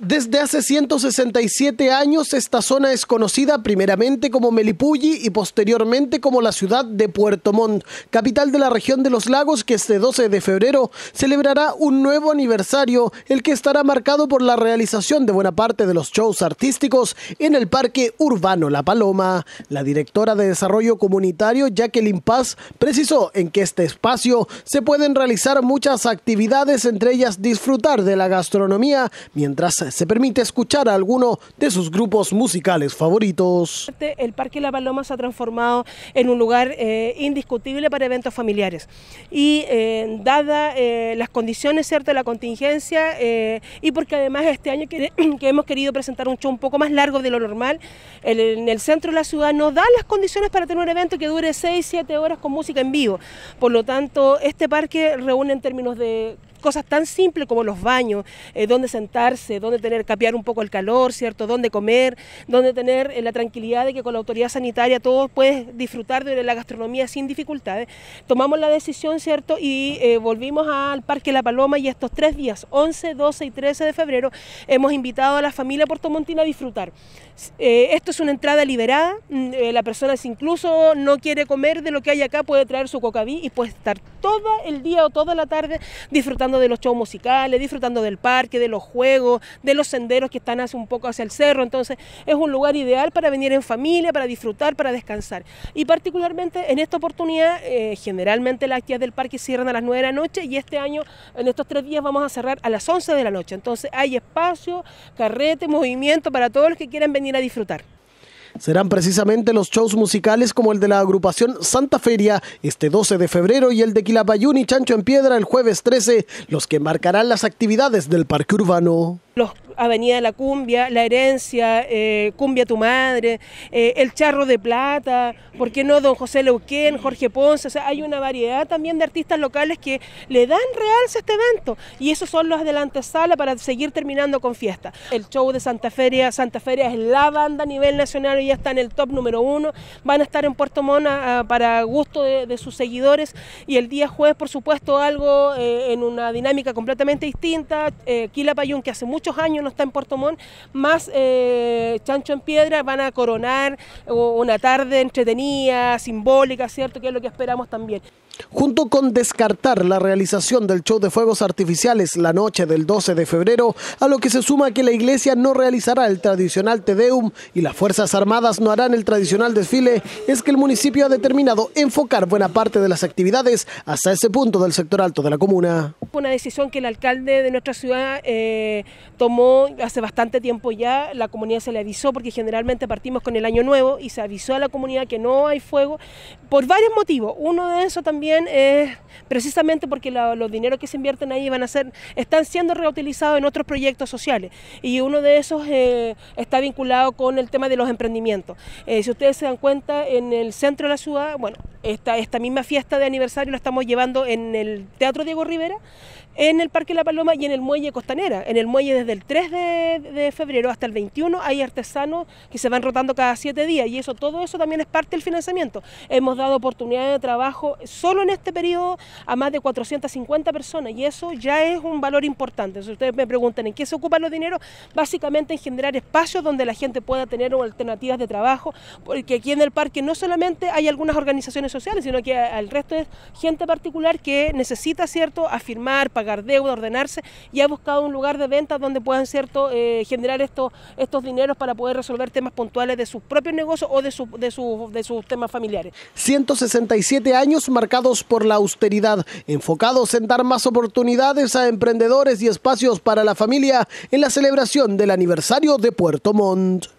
Desde hace 167 años esta zona es conocida primeramente como Melipulli y posteriormente como la ciudad de Puerto Montt, capital de la región de los lagos que este 12 de febrero celebrará un nuevo aniversario, el que estará marcado por la realización de buena parte de los shows artísticos en el Parque Urbano La Paloma. La directora de Desarrollo Comunitario Jacqueline Paz precisó en que este espacio se pueden realizar muchas actividades, entre ellas disfrutar de la gastronomía mientras se permite escuchar a alguno de sus grupos musicales favoritos. El Parque La Paloma se ha transformado en un lugar eh, indiscutible para eventos familiares y eh, dadas dada eh, las condiciones de la contingencia y porque además este año que, hemos querido presentar un show un poco más largo de lo normal, en el centro de la ciudad nos da las condiciones para tener un evento que dure 6, 7 horas con música en vivo. Por lo tanto, este parque reúne en términos de cosas tan simples como los baños, donde eh, dónde sentarse, dónde tener, capear un poco el calor, ¿cierto? Dónde comer, dónde tener eh, la tranquilidad de que con la autoridad sanitaria todos puedes disfrutar de la gastronomía sin dificultades. Tomamos la decisión, ¿cierto? Y eh, volvimos al Parque La Paloma y estos tres días, 11, 12 y 13 de febrero, hemos invitado a la familia portomontina a disfrutar. esto es una entrada liberada, mm, la persona si incluso no quiere comer de lo que hay acá puede traer su cocaví y puede estar todo el día o toda la tarde disfrutando de los shows musicales, disfrutando del parque, de los juegos, de los senderos que están hace un poco hacia el cerro. Entonces es un lugar ideal para venir en familia, para disfrutar, para descansar. Y particularmente en esta oportunidad, eh, generalmente las actividades del parque cierran a las 9 de la noche y este año, en estos tres días, vamos a cerrar a las 11 de la noche. Entonces hay espacio, carrete, movimiento para todos los que quieran venir a disfrutar serán precisamente los shows musicales como el de la agrupación Santa Feria este 12 de febrero y el de Quilapayún y Chancho en Piedra el jueves 13, los que marcarán las actividades del parque urbano los Avenida de la Cumbia, La Herencia, eh, Cumbia Tu Madre, eh, El Charro de Plata, ¿por qué no Don José Leuquén, Jorge Ponce? hay una variedad también de artistas locales que le dan realce a este evento y esos son los de la antesala para seguir terminando con fiesta. El show de Santa Feria, Santa Feria es la banda a nivel nacional y ya está en el top número uno. Van a estar en Puerto Mona ah, para gusto de, sus seguidores y el día jueves, por supuesto, algo eh, en una dinámica completamente distinta. que hace mucho años no está en Puerto Montt, más eh, Chancho en Piedra van a coronar una tarde entretenida, simbólica, ¿cierto? Que es lo que esperamos también. Junto con descartar la realización del show de fuegos artificiales la noche del 12 de febrero, a lo que se suma que la iglesia no realizará el tradicional Tedeum y las Fuerzas Armadas no harán el tradicional desfile, es que el municipio ha determinado enfocar buena parte de las actividades hasta ese punto del sector alto de la comuna. Una decisión que el alcalde de nuestra ciudad eh, tomó hace bastante tiempo ya, la comunidad se le avisó porque generalmente partimos con el año nuevo y se avisó a la comunidad que no hay fuego por varios motivos. Uno de esos también es precisamente porque los dineros que se invierten ahí van a ser, están siendo reutilizados en otros proyectos sociales y uno de esos eh, está vinculado con el tema de los emprendimientos. Eh, si ustedes se dan cuenta, en el centro de la ciudad, bueno, esta, esta misma fiesta de aniversario la estamos llevando en el Teatro Diego Rivera, en el Parque La Paloma y en el Muelle Costanera. En el Muelle desde el 3 de, febrero hasta el 21 hay artesanos que se van rotando cada siete días y eso todo eso también es parte del financiamiento. Hemos dado oportunidades de trabajo solo en este periodo a más de 450 personas y eso ya es un valor importante. Si ustedes me preguntan en qué se ocupan los dineros, básicamente en generar espacios donde la gente pueda tener alternativas de trabajo, porque aquí en el parque no solamente hay algunas organizaciones sociales, sino que el resto es gente particular que necesita, ¿cierto?, afirmar, pagar deuda, ordenarse y ha buscado un lugar de venta donde puedan eh, generar estos, estos dineros para poder resolver temas puntuales de sus propios negocios o de, de, de sus temas familiares. 167 años marcados por la austeridad, enfocados en dar más oportunidades a emprendedores y espacios para la familia en la celebración del aniversario de Puerto Montt.